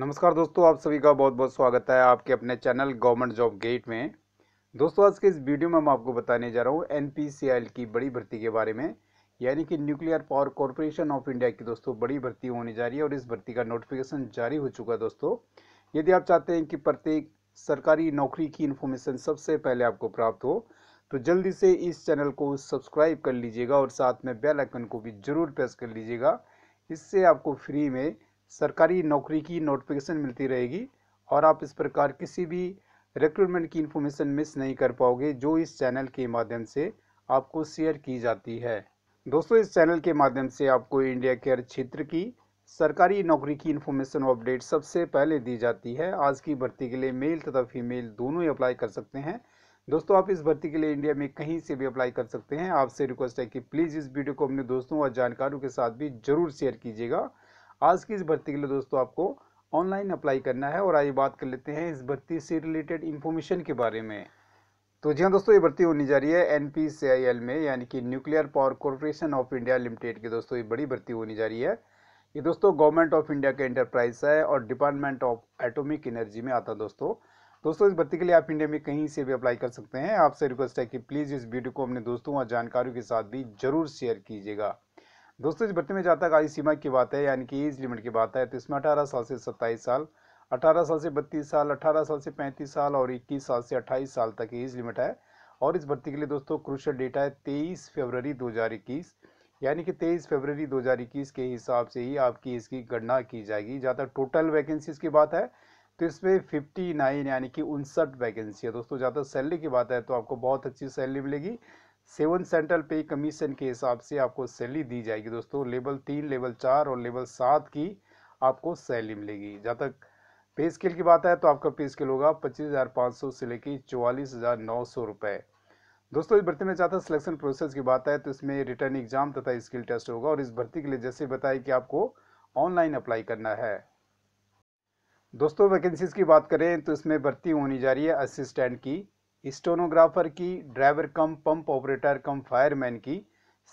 नमस्कार दोस्तों आप सभी का बहुत बहुत स्वागत है आपके अपने चैनल गवर्नमेंट जॉब गेट में दोस्तों आज के इस वीडियो में मैं आपको बताने जा रहा हूँ एन की बड़ी भर्ती के बारे में यानी कि nuclear power corporation of India की दोस्तों बड़ी भर्ती होने जा रही है और इस भर्ती का नोटिफिकेशन जारी हो चुका है दोस्तों यदि आप चाहते हैं कि प्रत्येक सरकारी नौकरी की इन्फॉर्मेशन सबसे पहले आपको प्राप्त हो तो जल्दी से इस चैनल को सब्सक्राइब कर लीजिएगा और साथ में बेल आइकन को भी ज़रूर प्रेस कर लीजिएगा इससे आपको फ्री में सरकारी नौकरी की नोटिफिकेशन मिलती रहेगी और आप इस प्रकार किसी भी रिक्रूटमेंट की इन्फॉर्मेशन मिस नहीं कर पाओगे जो इस चैनल के माध्यम से आपको शेयर की जाती है दोस्तों इस चैनल के माध्यम से आपको इंडिया के हर क्षेत्र की सरकारी नौकरी की इन्फॉर्मेशन अपडेट सबसे पहले दी जाती है आज की भर्ती के लिए मेल तथा फीमेल दोनों ही अप्लाई कर सकते हैं दोस्तों आप इस भर्ती के लिए इंडिया में कहीं से भी अप्लाई कर सकते हैं आपसे रिक्वेस्ट है कि प्लीज़ इस वीडियो को अपने दोस्तों और जानकारों के साथ भी जरूर शेयर कीजिएगा आज की इस भर्ती के लिए दोस्तों आपको ऑनलाइन अप्लाई करना है और आइए बात कर लेते हैं इस भर्ती से रिलेटेड इन्फॉर्मेशन के बारे में तो जी हाँ दोस्तों ये भर्ती होनी जा रही है एन में यानी कि nuclear power corporation of India limited की दोस्तों ये बड़ी भर्ती होनी जा रही है ये दोस्तों गवर्नमेंट ऑफ इंडिया का एंटरप्राइज है और डिपार्टमेंट ऑफ एटॉमिक एनर्जी में आता है दोस्तों दोस्तों इस भर्ती के लिए आप इंडिया में कहीं से भी अप्लाई कर सकते हैं आपसे रिक्वेस्ट है कि प्लीज़ इस वीडियो को अपने दोस्तों और जानकारियों के साथ भी जरूर शेयर कीजिएगा दोस्तों इस भर्ती में जहाँ तक आयु सीमा की बात है यानी कि एज लिमिट की बात है तो इसमें अठारह साल से सत्ताईस साल अठारह साल से बत्तीस साल अठारह साल से पैंतीस साल और इक्कीस साल से अट्ठाईस साल तक एज लिमिट है और इस भर्ती के लिए दोस्तों क्रूशल डेटा है तेईस फरवरी दो यानी कि तेईस फरवरी दो के हिसाब से ही आपकी इसकी गणना की जाएगी जहाँ तक टोटल वैकेंसीज की बात है तो इसमें नाइन यानी कि उनसठ वैकेंसी है दोस्तों ज़्यादा सैलरी की बात है तो आपको बहुत अच्छी सैलरी मिलेगी सेवन सेंट्रल पे कमीशन के हिसाब से आपको सैलरी दी जाएगी दोस्तों लेवल तीन लेवल चार और लेवल सात की आपको सैलरी मिलेगी जहाँ तक पे स्केल की बात है तो आपका पे स्केल होगा पच्चीस हज़ार पाँच सौ से लेकर चौवालीस हज़ार नौ सौ रुपये दोस्तों इस भर्ती में चाहता सिलेक्शन प्रोसेस की बात है तो इसमें रिटर्न एग्जाम तथा स्किल टेस्ट होगा और इस भर्ती के लिए जैसे बताया कि आपको ऑनलाइन अप्लाई करना है दोस्तों वैकेंसीज की बात करें तो इसमें भर्ती होनी जा रही है असिस्टेंट की स्टोनोग्राफर की driver cum pump operator cum fireman की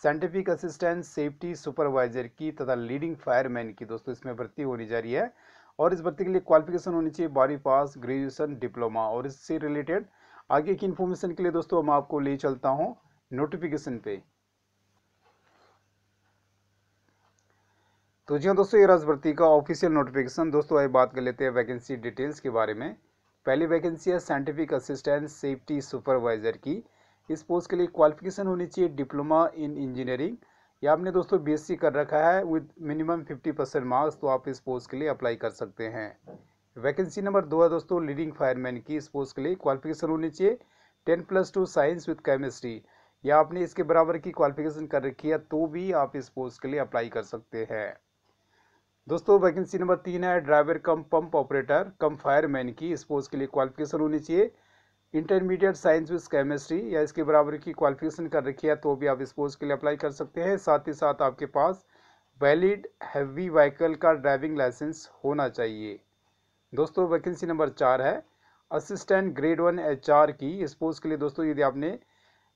साइंटिफिक असिस्टेंट सेफ्टी सुपरवाइजर की तथा लीडिंग फायरमैन की दोस्तों इसमें भर्ती होनी जा रही है और इस भर्ती के लिए क्वालिफिकेशन होनी चाहिए बारहवीं पास ग्रेजुएशन डिप्लोमा और इससे रिलेटेड आगे की इन्फॉर्मेशन के लिए दोस्तों मैं आपको ले चलता हूँ नोटिफिकेशन पे तो जी हाँ दोस्तों ये राज भर्ती का ऑफिशियल नोटिफिकेशन दोस्तों आई बात कर लेते हैं वैकेंसी डिटेल्स के बारे में पहली वैकेंसी है साइंटिफिक असिस्टेंट सेफ्टी सुपरवाइज़र की इस पोस्ट के लिए क्वालिफिकेशन होनी चाहिए डिप्लोमा इन इंजीनियरिंग या आपने दोस्तों बीएससी कर रखा है with minimum fifty percent marks तो आप इस पोस्ट के लिए अप्लाई कर सकते हैं वैकेंसी नंबर दो है दोस्तों लीडिंग फायरमैन की इस पोस्ट के लिए क्वालिफिकेशन होनी चाहिए ten plus two science with chemistry या आपने इसके बराबर की क्वालिफिकेशन कर रखी है तो भी आप इस पोस्ट के लिए अप्लाई कर सकते हैं दोस्तों वैकेंसी नंबर तीन है driver cum pump operator cum fireman की इस पोस्ट के लिए क्वालिफिकेशन होनी चाहिए इंटरमीडिएट साइंस विद केमिस्ट्री या इसके बराबर की क्वालिफिकेशन कर रखी है तो भी आप इस पोस्ट के लिए अप्लाई कर सकते हैं साथ ही साथ आपके पास वैलिड हैवी व्हीकल का ड्राइविंग लाइसेंस होना चाहिए दोस्तों वैकेंसी नंबर चार है असिस्टेंट ग्रेड वन एच की इस पोस्ट के लिए दोस्तों यदि आपने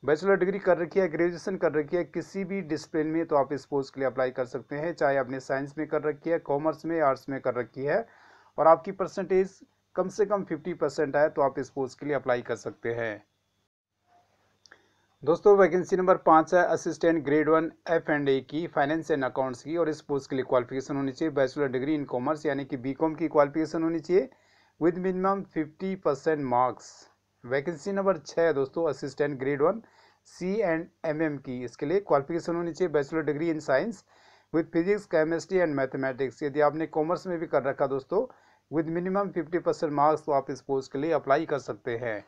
बैचलर डिग्री कर रखी है ग्रेजुएशन कर रखी है किसी भी डिसप्लिन में तो आप इस पोस्ट के लिए अप्लाई कर सकते हैं चाहे आपने साइंस में कर रखी है कॉमर्स में आर्ट्स में कर रखी है और आपकी परसेंटेज कम से कम फिफ्टी परसेंट आए तो आप इस पोस्ट के लिए अप्लाई कर सकते हैं दोस्तों वैकेंसी नंबर पाँच है assistant grade one F and A की फाइनेंस एंड अकाउंट्स की और इस पोस्ट के लिए क्वालिफिकेशन होनी चाहिए बैचलर डिग्री इन कॉमर्स यानी कि बी की क्वालिफिकेशन होनी चाहिए with minimum fifty percent marks vacancy number छः है दोस्तों assistant grade one C and MM की इसके लिए क्वालिफिकेशन होनी चाहिए bachelor degree in science with physics chemistry and mathematics यदि आपने कॉमर्स में भी कर रखा दोस्तों with minimum fifty percent marks तो आप इस पोस्ट के लिए अप्लाई कर सकते हैं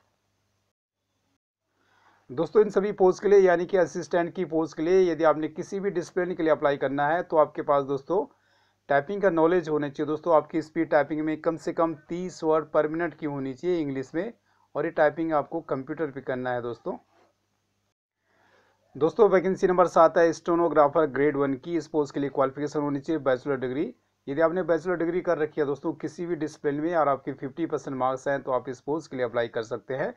दोस्तों इन सभी पोस्ट के लिए यानी कि असिस्टेंट की पोस्ट के लिए यदि आपने किसी भी डिसिप्लिन के लिए अप्लाई करना है तो आपके पास दोस्तों टाइपिंग का नॉलेज होना चाहिए दोस्तों आपकी स्पीड टाइपिंग में कम से कम तीस वर्ड पर मिनट की होनी चाहिए इंग्लिश में और ये टाइपिंग आपको कंप्यूटर पे करना है दोस्तों दोस्तों वैकेंसी नंबर सात है स्टोनोग्राफर ग्रेड वन की इस पोस्ट के लिए क्वालिफिकेशन होनी चाहिए बैचलर डिग्री यदि आपने बैचलर डिग्री कर रखी है दोस्तों किसी भी डिसिप्लिन में और आपके 50 परसेंट मार्क्स हैं तो आप इस पोस्ट के लिए अप्लाई कर सकते हैं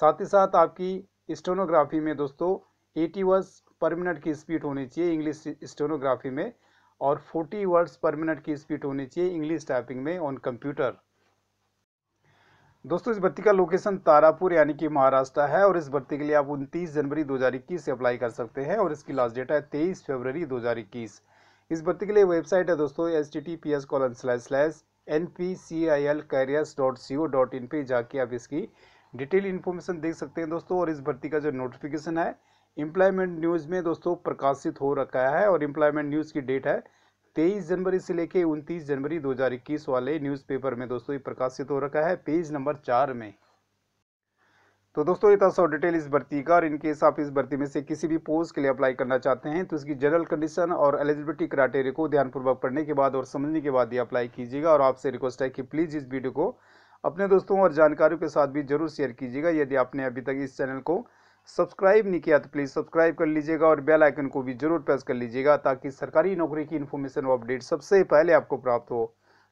साथ ही साथ आपकी स्टोनोग्राफी में दोस्तों एटी वर्ड्स पर मिनट की स्पीड होनी चाहिए इंग्लिश स्टोनोग्राफी में और 40 वर्ड्स पर मिनट की स्पीड होनी चाहिए इंग्लिश टाइपिंग में ऑन कंप्यूटर दोस्तों इस भर्ती का लोकेशन तारापुर यानी कि महाराष्ट्र है और इस भर्ती के लिए आप 29 जनवरी 2021 से अप्लाई कर सकते हैं और इसकी लास्ट डेट है 23 फरवरी 2021 इस भर्ती के लिए वेबसाइट है दोस्तों H T T P S colon slash slash N P C I L careers dot C O dot in पर जाके आप इसकी डिटेल इन्फॉर्मेशन देख सकते हैं दोस्तों और इस भर्ती का जो नोटिफिकेशन है एम्प्लॉयमेंट न्यूज़ में दोस्तों प्रकाशित हो रखा है और एम्प्लॉयमेंट न्यूज़ की डेट है 23 जनवरी से लेके 29 जनवरी 2021 वाले न्यूज़पेपर में दोस्तों ये प्रकाशित हो रखा है पेज नंबर चार में तो दोस्तों ये था सब डिटेल इस भर्ती का और इनकेस आप इस भर्ती में से किसी भी पोस्ट के लिए अप्लाई करना चाहते हैं तो इसकी जनरल कंडीशन और एलिजिबिलिटी क्राइटेरिया को ध्यानपूर्वक पढ़ने के बाद और समझने के बाद ये अप्लाई कीजिएगा और आपसे रिक्वेस्ट है कि प्लीज़ इस वीडियो को अपने दोस्तों और जानकारियों के साथ भी जरूर शेयर कीजिएगा यदि आपने अभी तक इस चैनल को सब्सक्राइब नहीं किया तो प्लीज़ सब्सक्राइब कर लीजिएगा और बेल आइकन को भी जरूर प्रेस कर लीजिएगा ताकि सरकारी नौकरी की इन्फॉर्मेशन और अपडेट सबसे पहले आपको प्राप्त हो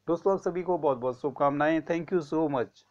दोस्तों आप सभी को बहुत बहुत शुभकामनाएं थैंक यू सो मच